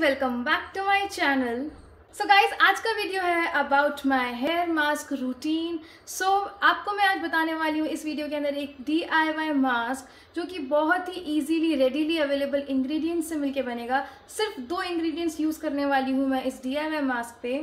welcome back to my channel so guys आज का video है about my hair mask routine so आपको मैं आज बताने वाली हूँ इस वीडियो के अंदर एक डी आई वाई मास्क जो कि बहुत ही ईजीली रेडीली अवेलेबल इन्ग्रीडियंट्स से मिलकर बनेगा सिर्फ दो इन्ग्रीडियंट्स यूज़ करने वाली हूँ मैं इस डी आई वाई मास्क पे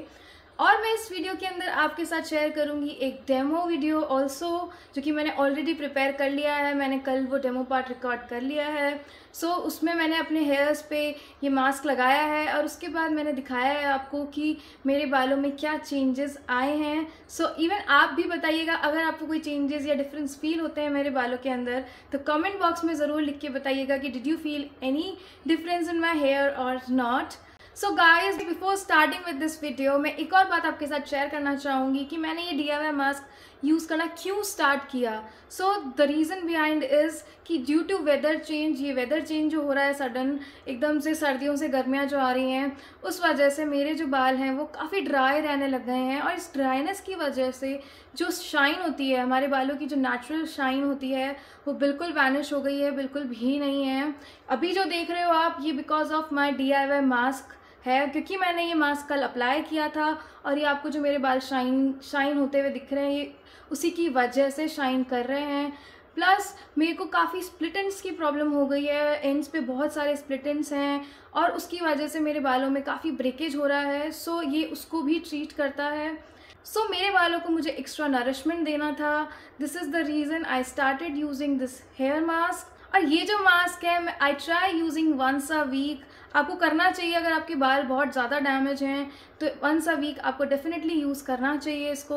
और मैं इस वीडियो के अंदर आपके साथ शेयर करूंगी एक डेमो वीडियो ऑल्सो जो कि मैंने ऑलरेडी प्रिपेयर कर लिया है मैंने कल वो डेमो पार्ट रिकॉर्ड कर लिया है सो so, उसमें मैंने अपने हेयर्स पे ये मास्क लगाया है और उसके बाद मैंने दिखाया है आपको कि मेरे बालों में क्या चेंजेस आए हैं सो so, इवन आप भी बताइएगा अगर आपको कोई चेंजेस या डिफरेंस फील होते हैं मेरे बालों के अंदर तो कमेंट बॉक्स में ज़रूर लिख के बताइएगा कि did you feel any difference in my hair और not so guys before starting with this video मैं एक और बात आपके साथ शेयर करना चाहूँगी कि मैंने ये डी एम मास्क यूज़ करना क्यों स्टार्ट किया so the reason behind is कि ड्यू टू वेदर चेंज ये वेदर चेंज जो हो रहा है सडन एकदम से सर्दियों से गर्मियाँ जो आ रही हैं उस वजह से मेरे जो बाल हैं वो काफ़ी ड्राई रहने लग गए हैं और इस ड्राइनेस की वजह से जो शाइन होती है हमारे बालों की जो नेचुरल शाइन होती है वो बिल्कुल वैनिश हो गई है बिल्कुल भी नहीं है अभी जो देख रहे हो आप ये because of my D I Y mask है क्योंकि मैंने ये मास्क कल अप्लाई किया था और ये आपको जो मेरे बाल शाइन शाइन होते हुए दिख रहे हैं ये उसी की वजह से शाइन कर रहे हैं प्लस मेरे को काफ़ी स्प्लिट एंड्स की प्रॉब्लम हो गई है एंड्स पे बहुत सारे स्प्लिट एंड्स हैं और उसकी वजह से मेरे बालों में काफ़ी ब्रेकेज हो रहा है सो ये उसको भी ट्रीट करता है सो so, मेरे बालों को मुझे एक्स्ट्रा नरिशमेंट देना था this is the reason I started using this hair mask और ये जो मास्क है I try using once a week आपको करना चाहिए अगर आपके बाल बहुत ज़्यादा डैमेज हैं तो वंस अ वीक आपको डेफिनेटली यूज़ करना चाहिए इसको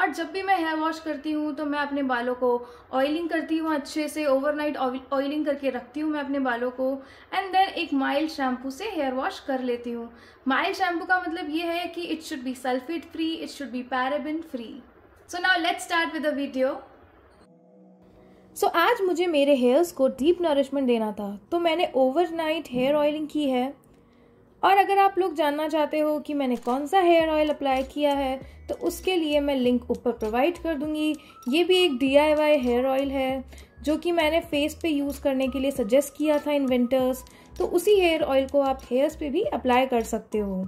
और जब भी मैं हेयर वॉश करती हूँ तो मैं अपने बालों को ऑयलिंग करती हूँ अच्छे से ओवरनाइट ऑयलिंग करके रखती हूँ मैं अपने बालों को एंड देन एक माइल्ड शैम्पू से हेयर वॉश कर लेती हूँ माइल्ड शैम्पू का मतलब ये है कि it should be sulphate free it should be paraben free so now let's start with the video so so, आज मुझे मेरे हेयर्स को डीप नरिशमेंट देना था तो मैंने ओवरनाइट हेयर ऑयलिंग की है और अगर आप लोग जानना चाहते हो कि मैंने कौन सा हेयर ऑयल अप्लाई किया है तो उसके लिए मैं लिंक ऊपर प्रोवाइड कर दूंगी ये भी एक डी हेयर ऑयल है जो कि मैंने फेस पे यूज़ करने के लिए सजेस्ट किया था इन विंटर्स तो उसी हेयर ऑयल को आप हेयर्स पे भी अप्लाई कर सकते हो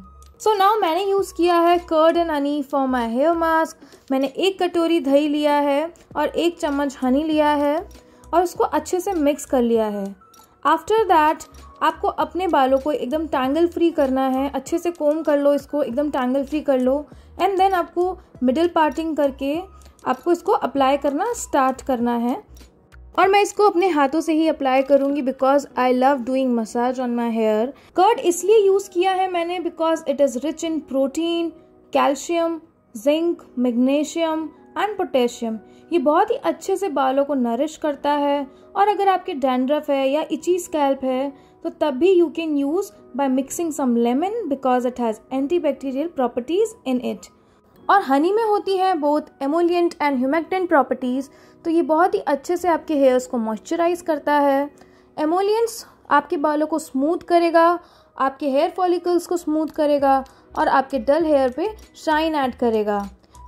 सो नाउ मैंने यूज़ किया है curd and honey for my hair mask मैंने एक कटोरी दही लिया है और एक चम्मच हनी लिया है और उसको अच्छे से मिक्स कर लिया है आफ्टर दैट आपको अपने बालों को एकदम टैंगल फ्री करना है अच्छे से कोम कर लो इसको एकदम टैंगल फ्री कर लो एंड देन आपको मिडल पार्टिंग करके आपको इसको अप्लाई करना स्टार्ट करना है और मैं इसको अपने हाथों से ही अप्लाई करूंगी because I love doing massage on my hair curd इसलिए यूज किया है मैंने because it is rich in protein calcium zinc magnesium and potassium ये बहुत ही अच्छे से बालों को नरिश करता है और अगर आपके डेंड्रफ है या इची स्कैल्प है तो तब भी you can use by mixing some lemon because it has anti bacterial properties in it और हनी में होती है both emollient and humectant properties तो ये बहुत ही अच्छे से आपके हेयर्स को मॉइस्चराइज करता है एमोलियंट्स आपके बालों को स्मूथ करेगा आपके हेयर फॉलिकल्स को स्मूथ करेगा और आपके डल हेयर पे शाइन ऐड करेगा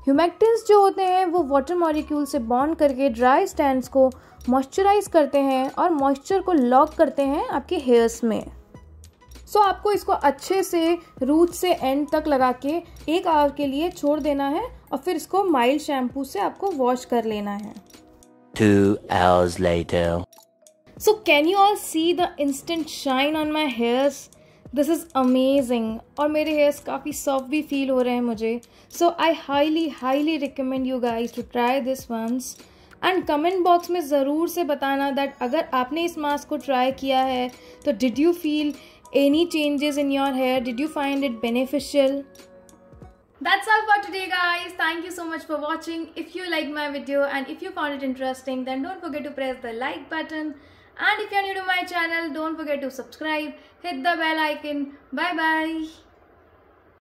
ह्यूमेक्टेंस जो होते हैं वो वाटर मॉलिक्यूल से बॉन्ड करके ड्राई स्टैंड्स को मॉइस्चराइज करते हैं और मॉइस्चर को लॉक करते हैं आपके हेयर्स में सो so, आपको इसको अच्छे से रूट से एंड तक लगा के एक आवर के लिए छोड़ देना है और फिर इसको माइल्ड शैम्पू से आपको वॉश कर लेना है so can you all see the instant shine on my hairs this is amazing और मेरे हेयर्स काफ़ी सॉफ्ट भी फील हो रहे हैं मुझे so I highly highly recommend you guys to try this once and comment box में ज़रूर से बताना दैट अगर आपने इस मास्क को ट्राई किया है तो did you feel any changes in your hair did you find it beneficial that's all for today guys thank you so much for watching if you like my video and if you found it interesting then don't forget to press the like button and if you're new to my channel don't forget to subscribe hit the bell icon bye bye